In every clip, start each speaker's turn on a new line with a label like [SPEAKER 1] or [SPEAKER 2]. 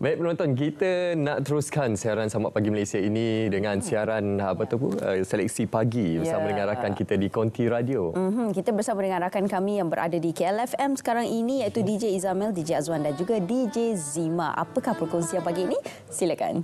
[SPEAKER 1] Baik penonton, kita nak teruskan siaran sama Pagi Malaysia ini dengan hmm. siaran apa tu uh, seleksi pagi bersama yeah. dengan rakan kita di Konti Radio. Mm -hmm. Kita bersama dengan rakan kami yang berada di KLFM sekarang ini iaitu mm-hmm. DJ Izamil, DJ Azwan dan juga DJ Zima. Apakah perkongsian pagi ini? Silakan. Silakan.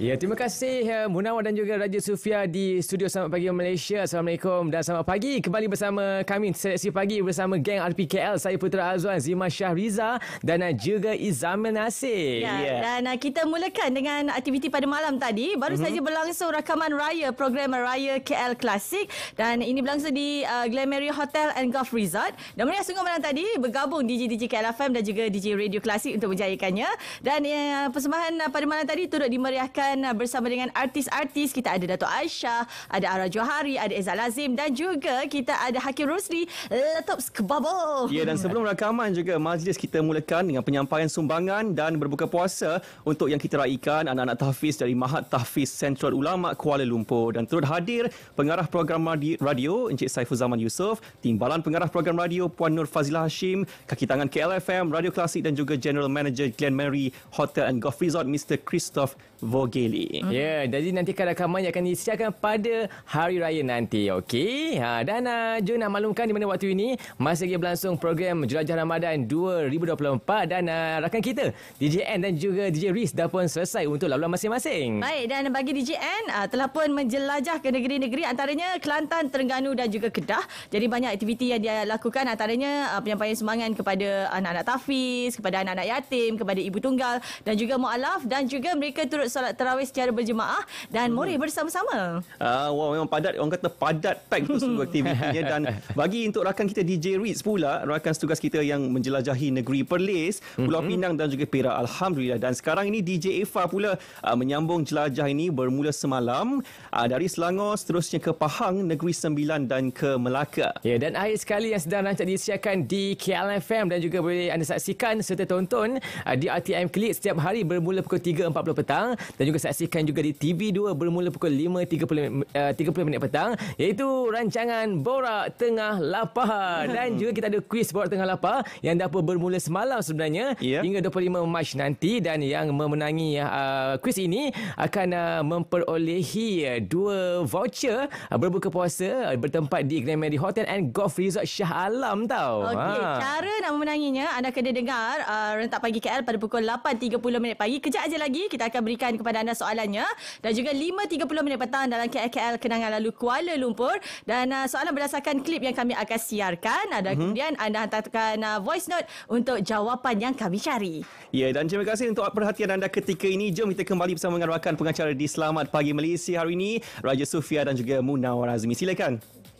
[SPEAKER 2] Ya, terima kasih ya, Munawar dan juga Raja Sufia di studio Selamat Pagi Malaysia. Assalamualaikum dan selamat pagi. Kembali bersama kami seleksi pagi bersama geng RPKL. Saya Putra Azwan,
[SPEAKER 3] Zima Syah Riza dan juga Izamil Nasir. Ya, yeah. dan uh, kita mulakan dengan aktiviti pada malam tadi. Baru mm-hmm. saja berlangsung rakaman raya program Raya KL Klasik dan ini berlangsung di uh, Glamery Hotel and Golf Resort. Dan meriah sungguh malam tadi bergabung DJ DJ KL FM dan juga DJ Radio Klasik untuk menjayakannya. Dan ya, uh, persembahan pada malam tadi turut dimeriahkan bahkan uh, bersama dengan artis-artis kita ada Dato Aisyah, ada Ara Johari, ada Ezra Lazim dan juga kita ada Hakim Rusli Letops Kebabo. Ya dan sebelum rakaman juga
[SPEAKER 1] majlis kita mulakan dengan penyampaian sumbangan dan berbuka puasa untuk yang kita raikan anak-anak tahfiz dari Mahat Tahfiz Central Ulama Kuala Lumpur dan turut hadir pengarah program radio Encik Saiful Zaman Yusof, timbalan pengarah program radio Puan Nur Fazila Hashim, kaki tangan KLFM, Radio Klasik dan juga General Manager Glenn Mary Hotel and Golf Resort Mr. Christoph
[SPEAKER 2] Vo Bogeli. Hmm. Ya, yeah, jadi nanti rakamannya akan disiarkan pada hari raya nanti, okey? Ha, dan uh, jom nak maklumkan di mana waktu ini masih lagi berlangsung program Jelajah Ramadan 2024 dan uh, rakan kita DJ N dan juga DJ Riz dah pun selesai untuk laluan masing-masing. Baik,
[SPEAKER 3] dan bagi DJ N uh, telah pun menjelajah ke negeri-negeri antaranya Kelantan, Terengganu dan juga Kedah. Jadi banyak aktiviti yang dia lakukan antaranya uh, penyampaian semangat kepada anak-anak tafiz, kepada anak-anak yatim, kepada ibu tunggal dan juga mualaf dan juga mereka turut solat Terawih secara berjemaah dan hmm. murid bersama-sama.
[SPEAKER 1] Ah, uh, wow, memang padat. Orang kata padat pack untuk semua aktivitinya. dan bagi untuk rakan kita DJ Reeds pula, rakan setugas kita yang menjelajahi negeri Perlis, Pulau hmm Pinang dan juga Perak. Alhamdulillah. Dan sekarang ini DJ Eva pula uh, menyambung jelajah ini bermula semalam uh, dari Selangor seterusnya ke Pahang, Negeri
[SPEAKER 2] Sembilan dan ke Melaka. Ya, yeah, dan akhir sekali yang sedang rancang disiarkan di KLFM dan juga boleh anda saksikan serta tonton uh, di RTM Klik setiap hari bermula pukul 3.40 petang dan juga saksikan juga di TV2 bermula pukul 5.30 uh, 30 minit petang iaitu rancangan Borak Tengah Lapar hmm. dan juga kita ada kuis Borak Tengah Lapar yang dah pun bermula semalam sebenarnya yeah. hingga 25 Mac nanti dan yang memenangi uh, kuis ini akan uh, memperolehi uh, dua voucher uh, berbuka puasa uh, bertempat di Grand Mary Hotel and Golf Resort Shah Alam tau. Okey, ha. cara
[SPEAKER 3] nak memenanginya anda kena dengar uh, rentak pagi KL pada pukul 8.30 minit pagi. Kejap aja lagi kita akan berikan kepada kepada anda soalannya dan juga 5.30 minit petang dalam KKL Kenangan Lalu Kuala Lumpur dan uh, soalan berdasarkan klip yang kami akan siarkan ada uh-huh. Mhm. kemudian anda hantarkan uh, voice note untuk jawapan yang kami cari.
[SPEAKER 1] Ya dan terima kasih untuk perhatian anda ketika ini. Jom kita kembali bersama dengan rakan pengacara di Selamat Pagi Malaysia hari ini Raja Sufia dan juga Munawar Azmi. Silakan.